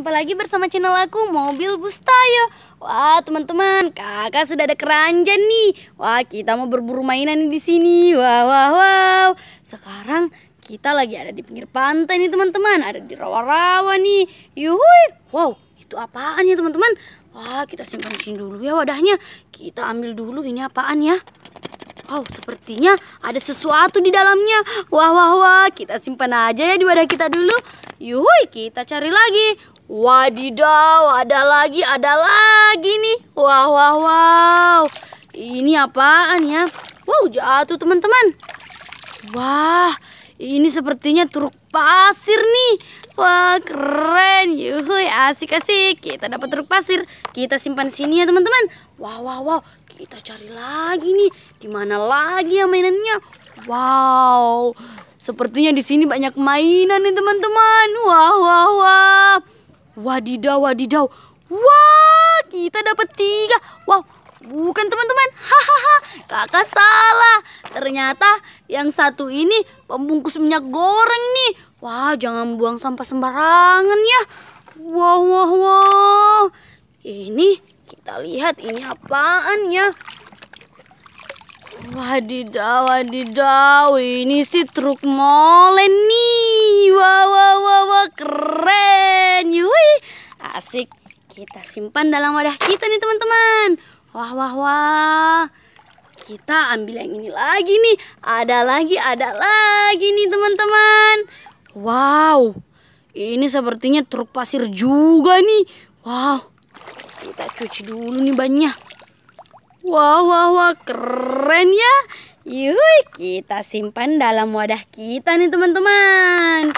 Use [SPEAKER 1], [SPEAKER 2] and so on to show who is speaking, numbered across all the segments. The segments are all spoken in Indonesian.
[SPEAKER 1] Jumpa lagi bersama channel aku Mobil Bustayo Wah teman-teman kakak sudah ada keranjang nih Wah kita mau berburu mainan di sini Wah wah wow Sekarang kita lagi ada di pinggir pantai nih teman-teman Ada di rawa-rawa nih Yuhui Wow itu apaan ya teman-teman Wah kita simpan sini dulu ya wadahnya Kita ambil dulu ini apaan ya Wow, sepertinya ada sesuatu di dalamnya. Wah, wah, wah. Kita simpan aja ya di wadah kita dulu. Yuhui, kita cari lagi. Wadidaw, ada lagi, ada lagi nih. Wow, wow, wow. Ini apaan ya? Wow, jatuh teman-teman. Wah, ini sepertinya truk pasir nih. Wah, keren. Yuhuy, asik-asik. Kita dapat truk pasir. Kita simpan sini ya, teman-teman. Wow, wow, wow. Kita cari lagi nih. Di mana lagi ya mainannya? Wow. Sepertinya di sini banyak mainan nih, teman-teman. Wow, wow, wow. Wadidaw, wadidaw. Wah, kita dapat tiga. Wow, bukan teman-teman. Hahaha, kakak salah. Ternyata yang satu ini pembungkus minyak goreng nih. Wah, jangan buang sampah sembarangan ya. Wow, wow, wow. Ini kita lihat ini apaan ya. Wadidaw, wadidaw. Ini sih truk molen Asik. Kita simpan dalam wadah kita nih teman-teman. Wah, wah, wah. Kita ambil yang ini lagi nih. Ada lagi, ada lagi nih teman-teman. Wow. Ini sepertinya truk pasir juga nih. Wow. Kita cuci dulu nih banyak. Wah, wah, wah. Keren ya. Yui kita simpan dalam wadah kita nih teman-teman.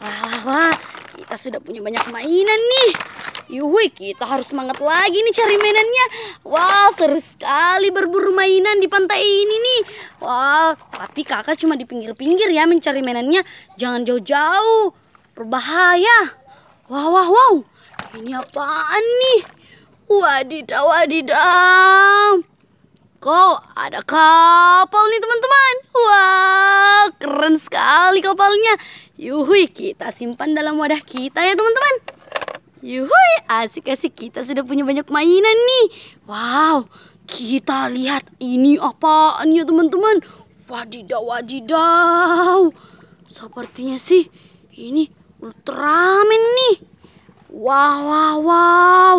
[SPEAKER 1] Wah, wah, wah, kita sudah punya banyak mainan nih. Yuhui, kita harus semangat lagi nih cari mainannya. Wah, seru sekali berburu mainan di pantai ini nih. Wah, tapi kakak cuma di pinggir-pinggir ya mencari mainannya. Jangan jauh-jauh, berbahaya. Wah, wah, wow. Ini apaan nih? Wadidaw, wadidaw. Kau ada kapal nih teman-teman. Wah, keren sekali kapalnya. Yuhui, kita simpan dalam wadah kita ya teman-teman. Yuhui, asik-asik kita sudah punya banyak mainan nih. Wow, kita lihat ini apaan ya teman-teman. Wadidaw, wadidaw. Sepertinya sih ini Ultraman nih. Wow, wow, wow.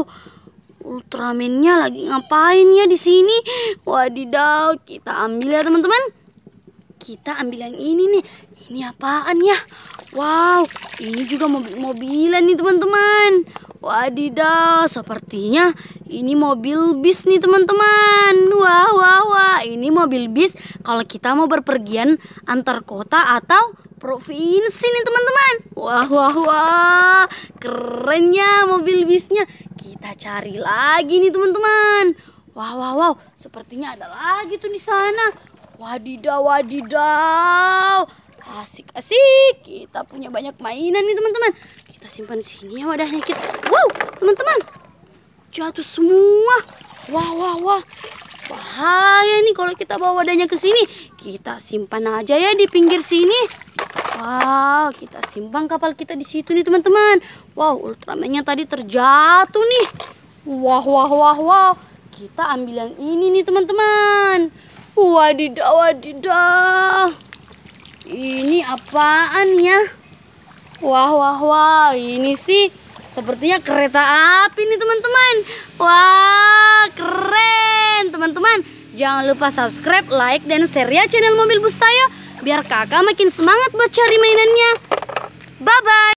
[SPEAKER 1] Ultramannya lagi ngapain ya di sini? Wadidaw, kita ambil ya teman-teman. Kita ambil yang ini nih. Ini apaan ya? Wow, ini juga mobil-mobilan nih teman-teman. Wadidaw, sepertinya ini mobil bis nih teman-teman. Wah, wah, wah, ini mobil bis kalau kita mau berpergian antar kota atau provinsi nih teman-teman. Wah, wah, wah, kerennya mobil bisnya. Kita cari lagi nih teman-teman. Wah, wah, wah, sepertinya ada lagi tuh di sana. Wadidaw, wadidaw asik asik kita punya banyak mainan nih teman-teman kita simpan sini ya wadahnya kita wow teman-teman jatuh semua wah wah wah bahaya nih kalau kita bawa wadahnya ke sini kita simpan aja ya di pinggir sini wow kita simpan kapal kita di situ nih teman-teman wow ultramannya tadi terjatuh nih wah wah wah wow kita ambil yang ini nih teman-teman wadidaw wadidaw ini apaan ya? Wah, wah, wah. Ini sih sepertinya kereta api nih teman-teman. Wah, keren teman-teman. Jangan lupa subscribe, like, dan share ya channel Mobil Bustayo. Biar kakak makin semangat buat cari mainannya. Bye-bye.